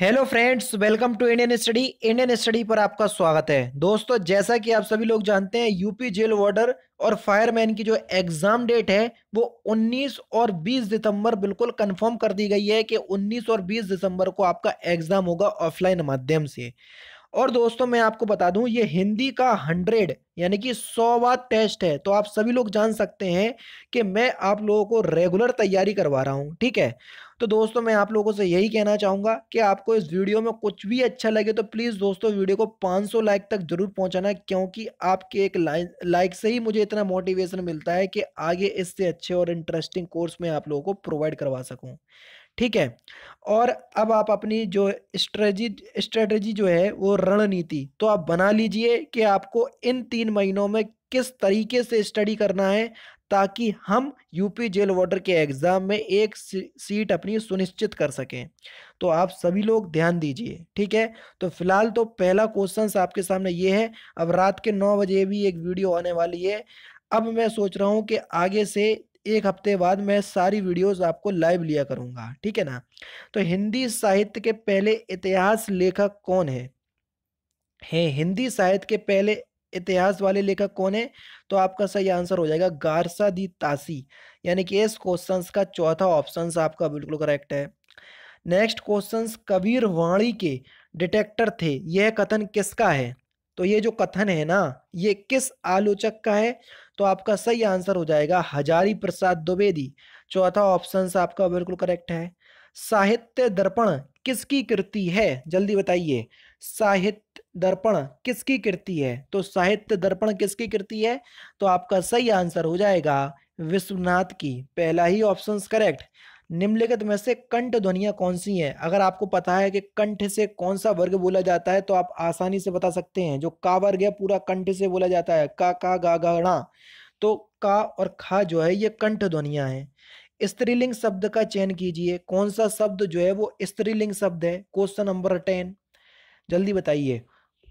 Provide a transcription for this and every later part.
hello friends welcome to Indian study Indian study पर आपका स्वागत है दोस्तों जैसा कि आप सभी लोग जानते हैं यूपी जेल वार्डर और फायरमैन की जो एग्ज़ाम डेट है वो 19 और 20 दिसंबर बिल्कुल कंफर्म कर दी गई है कि 19 और 20 दिसंबर को आपका एग्ज़ाम होगा ऑफलाइन माध्यम से और दोस्तों मैं आपको बता दूं ये हिंदी का हंड्रेड यानी कि सौवा टेस्ट है तो आप सभी लोग जान सकते हैं कि मैं आप लोगों को रेगुलर तैयारी करवा रहा हूं ठीक है तो दोस्तों मैं आप लोगों से यही कहना चाहूंगा कि आपको इस वीडियो में कुछ भी अच्छा लगे तो प्लीज़ दोस्तों वीडियो को 500 लाइक तक ज़रूर पहुंचाना क्योंकि आपके एक लाइक से ही मुझे इतना मोटिवेशन मिलता है कि आगे इससे अच्छे और इंटरेस्टिंग कोर्स में आप लोगों को प्रोवाइड करवा सकूँ ठीक है और अब आप अपनी जो स्ट्रेजी स्ट्रेटजी जो है वो रणनीति तो आप बना लीजिए कि आपको इन तीन महीनों में किस तरीके से स्टडी करना है ताकि हम यूपी जेल वाटर के एग्ज़ाम में एक सीट अपनी सुनिश्चित कर सकें तो आप सभी लोग ध्यान दीजिए ठीक है तो फिलहाल तो पहला क्वेश्चन आपके सामने ये है अब रात के नौ बजे भी एक वीडियो आने वाली है अब मैं सोच रहा हूँ कि आगे से एक हफ्ते बाद मैं सारी वीडियोस आपको लाइव लिया करूंगा ठीक है ना तो हिंदी साहित्य के पहले इतिहास लेखक कौन है हे हिंदी साहित्य के पहले इतिहास वाले लेखक कौन है तो आपका सही आंसर हो जाएगा गारसा दी तासी यानी कि इस क्वेश्चन का चौथा ऑप्शन आपका बिल्कुल करेक्ट है नेक्स्ट क्वेश्चन कबीर वाणी के डिटेक्टर थे यह कथन किसका है तो ये जो कथन है ना ये किस आलोचक का है तो आपका सही आंसर हो जाएगा हजारी प्रसाद द्विवेदी चौथा ऑप्शन आपका बिल्कुल करेक्ट है साहित्य दर्पण किसकी कृति है जल्दी बताइए साहित्य दर्पण किसकी कृति है तो साहित्य दर्पण किसकी कृति है तो आपका सही आंसर हो जाएगा विश्वनाथ की पहला ही ऑप्शन करेक्ट निम्नलिखित में से कंठ ध्वनिया कौन सी हैं अगर आपको पता है कि कंठ से कौन सा वर्ग बोला जाता है तो आप आसानी से बता सकते हैं जो का वर्ग है पूरा कंठ से बोला जाता है का का गा गा तो का और खा जो है ये कंठ ध्वनिया है स्त्रीलिंग शब्द का चयन कीजिए कौन सा शब्द जो है वो स्त्रीलिंग शब्द है क्वेश्चन नंबर टेन जल्दी बताइए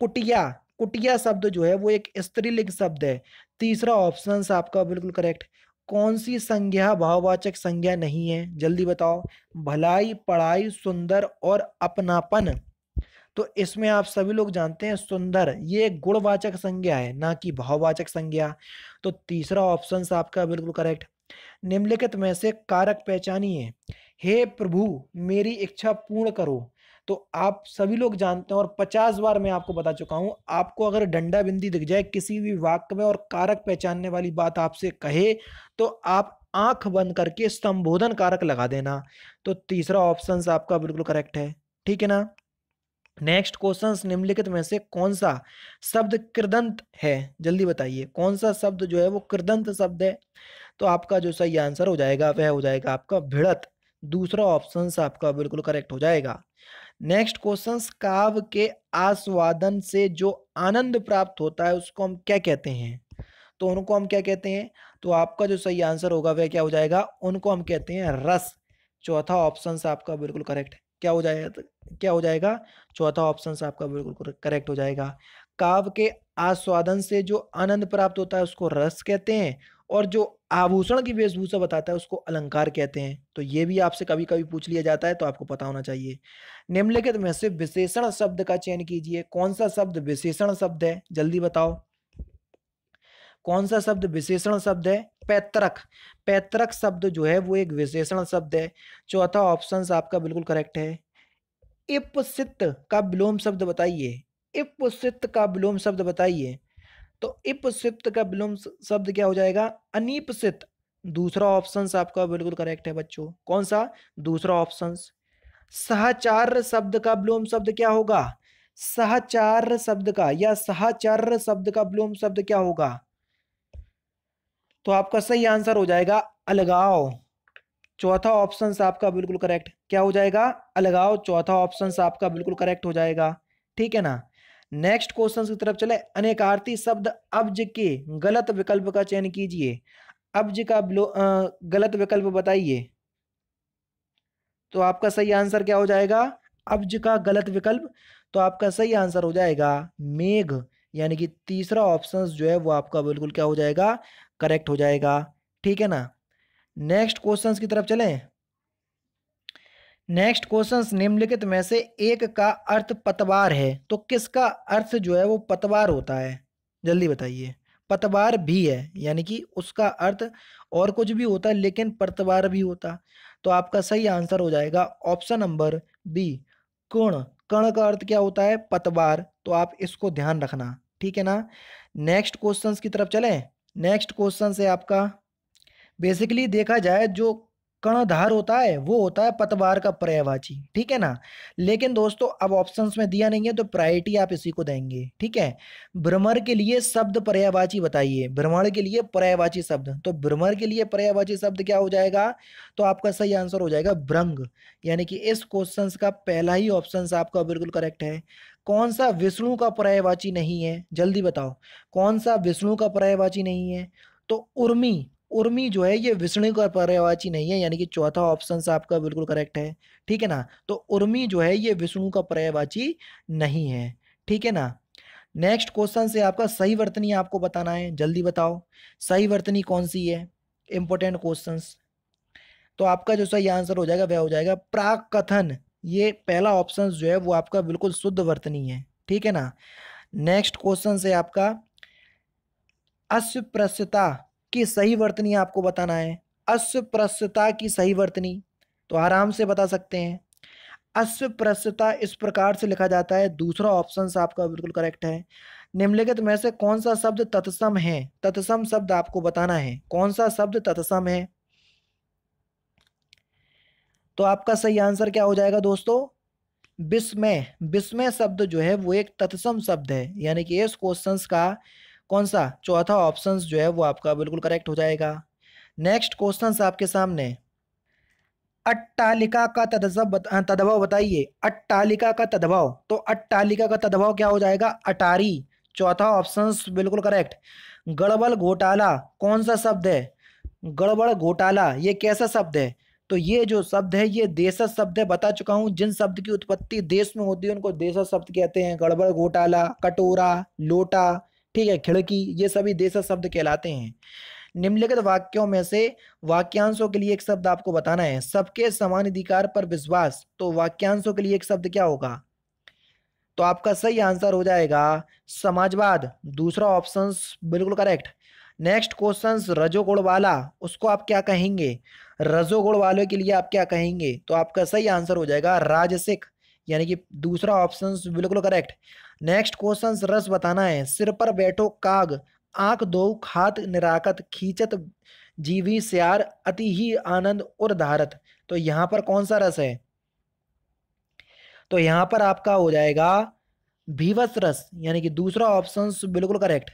कुटिया कुटिया शब्द जो है वो एक स्त्रीलिंग शब्द है तीसरा ऑप्शन आपका बिल्कुल करेक्ट कौन सी संज्ञा भाववाचक संज्ञा नहीं है जल्दी बताओ भलाई पढ़ाई सुंदर और अपनापन तो इसमें आप सभी लोग जानते हैं सुंदर ये गुणवाचक संज्ञा है ना कि भाववाचक संज्ञा तो तीसरा ऑप्शन आपका बिल्कुल करेक्ट निम्नलिखित में से कारक पहचानिए हे प्रभु मेरी इच्छा पूर्ण करो तो आप सभी लोग जानते हैं और पचास बार मैं आपको बता चुका हूं आपको अगर डंडा बिंदी दिख जाए किसी भी वाक्य में और कारक पहचानने वाली बात आपसे कहे तो आप आंख बंद करके संबोधन कारक लगा देना तो तीसरा ऑप्शन आपका बिल्कुल करेक्ट है ठीक है ना नेक्स्ट क्वेश्चन निम्नलिखित में से कौन सा शब्द कृदंत है जल्दी बताइए कौन सा शब्द जो है वो कृदंत शब्द है तो आपका जो सही आंसर हो जाएगा वह हो जाएगा आपका भिड़त दूसरा ऑप्शन आपका बिल्कुल करेक्ट हो जाएगा नेक्स्ट क्वेश्चन काव के आस्वादन से जो आनंद प्राप्त होता है उसको हम क्या कहते हैं तो उनको हम क्या कहते हैं तो आपका जो सही आंसर होगा वह क्या हो जाएगा उनको हम कहते हैं रस चौथा ऑप्शन आपका बिल्कुल करेक्ट है क्या हो जाएगा क्या हो जाएगा चौथा ऑप्शन आपका बिल्कुल करेक्ट हो जाएगा काव्य के आस्वादन से जो आनंद प्राप्त होता है उसको रस कहते हैं और जो आभूषण की वेशभूषा बताता है उसको अलंकार कहते हैं तो ये भी आपसे कभी कभी पूछ लिया जाता है तो आपको पता होना चाहिए निम्नलिखित में से विशेषण शब्द का चयन कीजिए कौन सा शब्द विशेषण शब्द है जल्दी बताओ कौन सा शब्द विशेषण शब्द है पैतरक पैतरक शब्द जो है वो एक विशेषण शब्द है चौथा ऑप्शन आपका बिल्कुल करेक्ट है इपसित का विलोम शब्द बताइए इपसित का विलोम शब्द बताइए तो इपसित का विलोम शब्द क्या हो जाएगा अनिपसित दूसरा ऑप्शन आपका बिल्कुल करेक्ट है बच्चों कौन सा दूसरा ऑप्शन सहचार शब्द का विलोम शब्द क्या होगा सहचार शब्द का या सहचार शब्द का विलोम शब्द क्या होगा तो आपका सही आंसर हो जाएगा अलगाव चौथा ऑप्शन आपका बिल्कुल करेक्ट क्या हो जाएगा अलगाव चौथा ऑप्शन आपका बिल्कुल करेक्ट हो जाएगा ठीक है ना नेक्स्ट क्वेश्चन की तरफ चले अनेकार्थी शब्द अब्ज के गलत विकल्प का चयन कीजिए अब्ज का गलत विकल्प बताइए तो आपका सही आंसर क्या हो जाएगा अब्ज का गलत विकल्प तो आपका सही आंसर हो जाएगा मेघ यानी कि तीसरा ऑप्शन जो है वो आपका बिल्कुल क्या हो जाएगा करेक्ट हो जाएगा ठीक है ना नेक्स्ट क्वेश्चन की तरफ चलें नेक्स्ट क्वेश्चन निम्नलिखित में से एक का अर्थ पतवार है तो किसका अर्थ जो है वो पतवार होता है जल्दी बताइए पतवार भी है यानी कि उसका अर्थ और कुछ भी होता है लेकिन पतवार भी होता तो आपका सही आंसर हो जाएगा ऑप्शन नंबर बी कण कण का अर्थ क्या होता है पतवार तो आप इसको ध्यान रखना ठीक है ना नेक्स्ट क्वेश्चन की तरफ चलें नेक्स्ट क्वेश्चन है आपका बेसिकली देखा जाए जो कर्णधार होता है वो होता है पतवार का पर्यायवाची ठीक है ना लेकिन दोस्तों अब ऑप्शंस में दिया नहीं है तो प्रायोरिटी आप इसी को देंगे ठीक है भ्रमर के लिए शब्द पर्यायवाची बताइए भ्रमण के लिए पर्यायवाची शब्द तो भ्रमर के लिए पर्यायवाची शब्द क्या हो जाएगा तो आपका सही आंसर हो जाएगा भ्रंग यानी कि इस क्वेश्चन का पहला ही ऑप्शन आपका बिल्कुल करेक्ट है कौन सा विष्णु का पर्यायवाची नहीं है जल्दी बताओ कौन सा विष्णु का पर्यायवाची नहीं है तो उर्मी उर्मी जो है ये विष्णु का पर्यायवाची नहीं है यानी कि चौथा ऑप्शन आपका बिल्कुल करेक्ट है ठीक है ना तो उर्मी जो है ये विष्णु का पर्यायवाची नहीं है ठीक है ना नेक्स्ट क्वेश्चन से आपका सही वर्तनी आपको बताना है जल्दी बताओ सही वर्तनी कौन सी है इंपॉर्टेंट क्वेश्चन तो आपका जो सही आंसर हो जाएगा वह हो जाएगा प्राक कथन ये पहला ऑप्शन जो है वो आपका बिल्कुल शुद्ध वर्तनी है ठीक है ना नेक्स्ट क्वेश्चन से आपका अस्पृश्यता की सही वर्तनी आपको बताना है अस्प्रस्तता की सही वर्तनी तो आराम से बता सकते हैं अस्प्रस्तता इस प्रकार से लिखा जाता है दूसरा ऑप्शन आपका बिल्कुल करेक्ट है निम्नलिखित में से कौन सा शब्द तत्सम है तत्सम शब्द आपको बताना है कौन सा शब्द तत्सम है तो आपका सही आंसर क्या हो जाएगा दोस्तों विस्मय विस्मय शब्द जो है वो एक तत्सम शब्द है यानी कि इस क्वेश्चन का कौन सा चौथा ऑप्शन जो है वो आपका बिल्कुल करेक्ट हो जाएगा नेक्स्ट क्वेश्चन आपके सामने अट्टालिका का तदसब हाँ, तदभाव बताइए अट्टालिका का तदभाव तो अट्टालिका का तदभाव क्या हो जाएगा अटारी चौथा ऑप्शन बिल्कुल करेक्ट गड़बड़ घोटाला कौन सा शब्द है गड़बड़ घोटाला ये कैसा शब्द है तो ये जो शब्द है ये देश शब्द है बता चुका हूँ जिन शब्द की उत्पत्ति देश में होती है उनको देश शब्द कहते हैं गड़बड़ घोटाला कटोरा लोटा ठीक है खिड़की ये सभी देशा शब्द कहलाते हैं निम्नलिखित वाक्यों में से वाक्यांशों के लिए एक शब्द आपको बताना है सबके समान अधिकार पर विश्वास तो वाक्यांशों के लिए एक शब्द क्या होगा तो आपका सही आंसर हो जाएगा समाजवाद दूसरा ऑप्शन बिल्कुल करेक्ट नेक्स्ट क्वेश्चन रजोगुण वाला उसको आप क्या कहेंगे रजोगुण वालों के लिए आप क्या कहेंगे तो आपका सही आंसर हो जाएगा राजसिक यानी कि दूसरा ऑप्शन बिल्कुल करेक्ट नेक्स्ट क्वेश्चन रस बताना है सिर पर बैठो काग आंख दो खात निराकत खींचत जीवी श्यार अति ही आनंद और धारत तो यहां पर कौन सा रस है तो यहां पर आपका हो जाएगा भीवस रस यानी कि दूसरा ऑप्शन बिल्कुल करेक्ट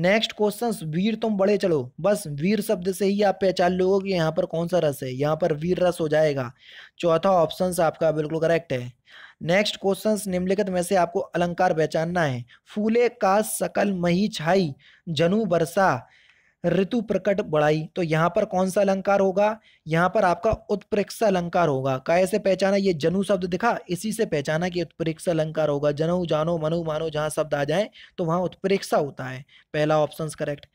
नेक्स्ट क्वेश्चन वीर तुम बड़े चलो बस वीर शब्द से ही आप पहचान लोगों कि यहाँ पर कौन सा रस है यहाँ पर वीर रस हो जाएगा चौथा ऑप्शन आपका बिल्कुल करेक्ट है नेक्स्ट क्वेश्चन निम्नलिखित में से आपको अलंकार पहचानना है फूले का सकल मही छाई जनु बरसा ऋतु प्रकट बढ़ाई तो यहाँ पर कौन सा अलंकार होगा यहाँ पर आपका उत्प्रेक्ष अलंकार होगा काय से पहचाना ये जनु शब्द दिखा इसी से पहचाना कि उत्प्रेक्ष अलंकार होगा जनु जानो मनु मानो जहाँ शब्द आ जाए तो वहाँ उत्प्रेक्षा होता है पहला ऑप्शन करेक्ट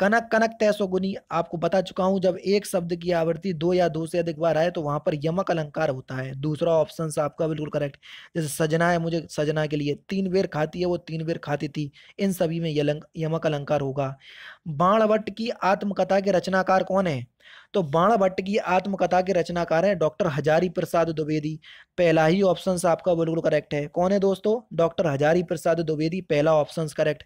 कनक कनक तैसो गुनी आपको बता चुका हूँ जब एक शब्द की आवृत्ति दो या दो से अधिक बार आए तो वहाँ पर यमक अलंकार होता है दूसरा ऑप्शन आपका बिल्कुल करेक्ट जैसे सजना है मुझे सजना के लिए तीन बेर खाती है वो तीन बेर खाती थी इन सभी में यमक अलंकार होगा बाणवट की आत्मकथा के रचनाकार कौन है तो बाण भट्ट की आत्मकथा के रचनाकार हैं डॉक्टर हजारी प्रसाद द्विवेदी पहला ही ऑप्शन आपका बिल्कुल करेक्ट है कौन है दोस्तों डॉक्टर हजारी प्रसाद द्विवेदी पहला ऑप्शन करेक्ट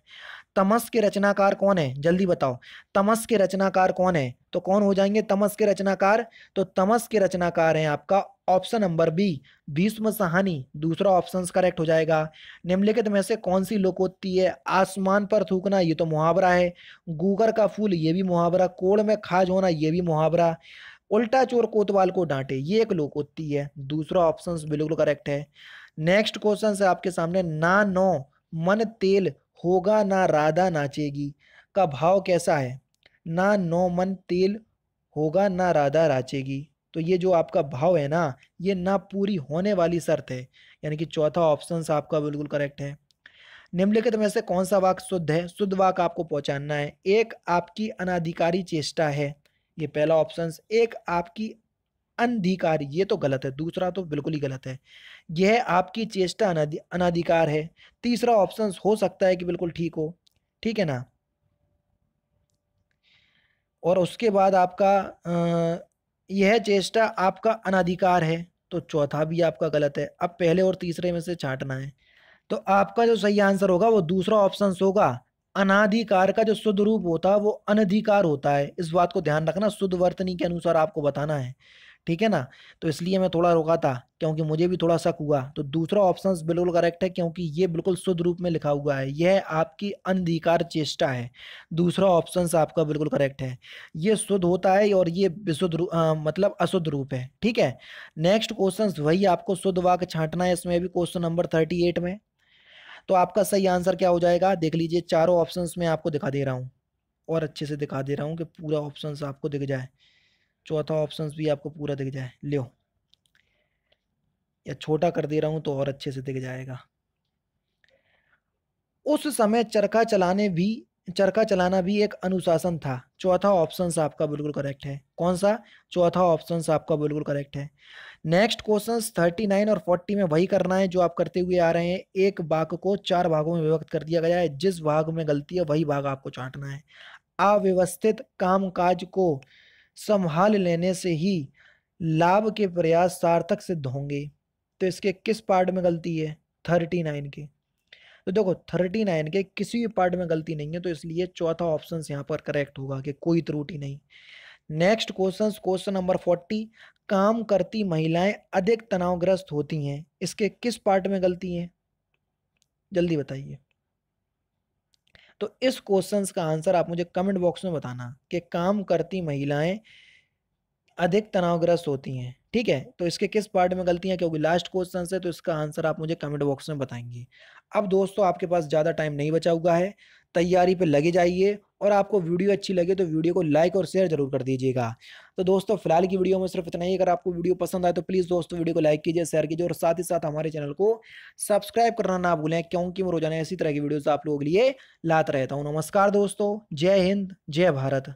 तमस के रचनाकार कौन है जल्दी बताओ तमस के रचनाकार कौन है तो कौन हो जाएंगे तमस के रचनाकार तो तमस के रचनाकार हैं आपका option number B Bhisham Sahni दूसरा ऑप्शन करेक्ट हो जाएगा निम्नलिखित में से कौन सी लोकोत्ती है आसमान पर थूकना ये तो मुहावरा है गूगर का फूल ये भी मुहावरा कोड़ में खाज होना ये भी मुहावरा उल्टा चोर कोतवाल को डांटे ये एक लोकोत्ती है दूसरा ऑप्शन बिल्कुल करेक्ट है नेक्स्ट क्वेश्चन है आपके सामने ना नौ मन तेल होगा ना राधा नाचेगी का भाव कैसा है ना नौ मन तेल होगा ना राधा नाचेगी तो ये जो आपका भाव है ना ये ना पूरी होने वाली शर्त है यानी कि चौथा ऑप्शन आपका बिल्कुल करेक्ट है निम्नलिखित में से कौन सा वाक शुद्ध है शुद्ध वाक आपको पहुंचाना है एक आपकी अनाधिकारी चेष्टा है ये पहला ऑप्शन एक आपकी अनधिकार ये तो गलत है दूसरा तो बिल्कुल ही गलत है यह आपकी चेष्टा अनाधिकार है तीसरा ऑप्शन हो सकता है कि बिल्कुल ठीक हो ठीक है ना और उसके बाद आपका यह चेष्टा आपका अनाधिकार है तो चौथा भी आपका गलत है अब पहले और तीसरे में से छांटना है तो आपका जो सही आंसर होगा वो दूसरा ऑप्शन होगा अनाधिकार का जो शुद्ध रूप होता है वो अनधिकार होता है इस बात को ध्यान रखना शुद्ध वर्तनी के अनुसार आपको बताना है ठीक है ना तो इसलिए मैं थोड़ा रोका था क्योंकि मुझे भी थोड़ा शक हुआ तो दूसरा ऑप्शन बिल्कुल करेक्ट है क्योंकि ये बिल्कुल शुद्ध रूप में लिखा हुआ है यह आपकी अंधिकार चेष्टा है दूसरा ऑप्शन आपका बिल्कुल करेक्ट है ये शुद्ध होता है और ये विशुद्ध मतलब अशुद्ध रूप है ठीक है नेक्स्ट क्वेश्चन वही आपको शुद्ध वाक छांटना है इसमें भी क्वेश्चन नंबर थर्टी एट में तो आपका सही आंसर क्या हो जाएगा देख लीजिए चारों ऑप्शंस में आपको दिखा दे रहा हूँ और अच्छे से दिखा दे रहा हूँ कि पूरा ऑप्शंस आपको दिख जाए चौथा ऑप्शन भी आपको पूरा दिख जाए लियो या छोटा कर दे रहा हूँ तो और अच्छे से दिख जाएगा उस समय चरखा चलाने भी चरखा चलाना भी एक अनुशासन था चौथा ऑप्शन आपका बिल्कुल करेक्ट है कौन सा चौथा ऑप्शन आपका बिल्कुल करेक्ट है नेक्स्ट क्वेश्चन थर्टी नाइन और फोर्टी में वही करना है जो आप करते हुए आ रहे हैं एक भाग को चार भागों में विभक्त कर दिया गया है जिस भाग में गलती है वही भाग आपको चाटना है अव्यवस्थित कामकाज को संभाल लेने से ही लाभ के प्रयास सार्थक सिद्ध होंगे तो इसके किस पार्ट में गलती है थर्टी नाइन के तो देखो थर्टी नाइन के किसी भी पार्ट में गलती नहीं है तो इसलिए चौथा ऑप्शन यहाँ पर करेक्ट होगा कि कोई त्रुटि नहीं next question question number forty काम करती महिलाएं अधिक तनावग्रस्त होती हैं इसके किस पार्ट में गलती है जल्दी बताइए तो इस क्वेश्चन का आंसर आप मुझे कमेंट बॉक्स में बताना कि काम करती महिलाएं अधिक तनावग्रस्त होती हैं ठीक है तो इसके किस पार्ट में गलती क्या क्योंकि लास्ट क्वेश्चन से तो इसका आंसर आप मुझे कमेंट बॉक्स में बताएंगे अब दोस्तों आपके पास ज़्यादा टाइम नहीं बचा हुआ है तैयारी पे लगे जाइए और आपको वीडियो अच्छी लगे तो वीडियो को लाइक और शेयर जरूर कर दीजिएगा तो दोस्तों फिलहाल की वीडियो में सिर्फ इतना ही अगर आपको वीडियो पसंद आए तो प्लीज़ दोस्तों वीडियो को लाइक कीजिए शेयर कीजिए और साथ ही साथ हमारे चैनल को सब्सक्राइब करना ना भूलें क्योंकि मैं रोजाना इसी तरह की वीडियोज़ आप लोगों के लिए लात रहता हूँ नमस्कार दोस्तों जय हिंद जय भारत